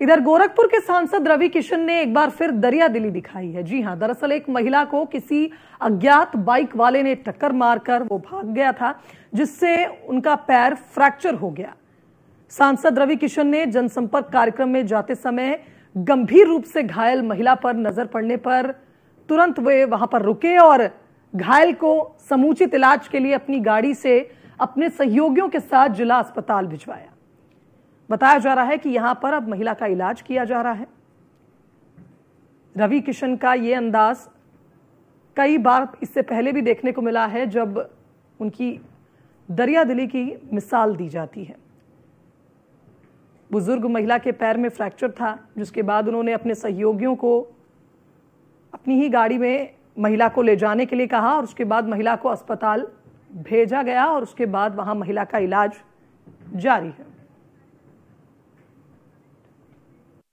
इधर गोरखपुर के सांसद रवि किशन ने एक बार फिर दरिया दिली दिखाई है जी हां दरअसल एक महिला को किसी अज्ञात बाइक वाले ने टक्कर मारकर वो भाग गया था जिससे उनका पैर फ्रैक्चर हो गया सांसद रवि किशन ने जनसंपर्क कार्यक्रम में जाते समय गंभीर रूप से घायल महिला पर नजर पड़ने पर तुरंत वे वहां पर रुके और घायल को समुचित इलाज के लिए अपनी गाड़ी से अपने सहयोगियों के साथ जिला अस्पताल भिजवाया बताया जा रहा है कि यहां पर अब महिला का इलाज किया जा रहा है रवि किशन का ये अंदाज कई बार इससे पहले भी देखने को मिला है जब उनकी दरिया दिली की मिसाल दी जाती है बुजुर्ग महिला के पैर में फ्रैक्चर था जिसके बाद उन्होंने अपने सहयोगियों को अपनी ही गाड़ी में महिला को ले जाने के लिए कहा और उसके बाद महिला को अस्पताल भेजा गया और उसके बाद वहां महिला का इलाज जारी है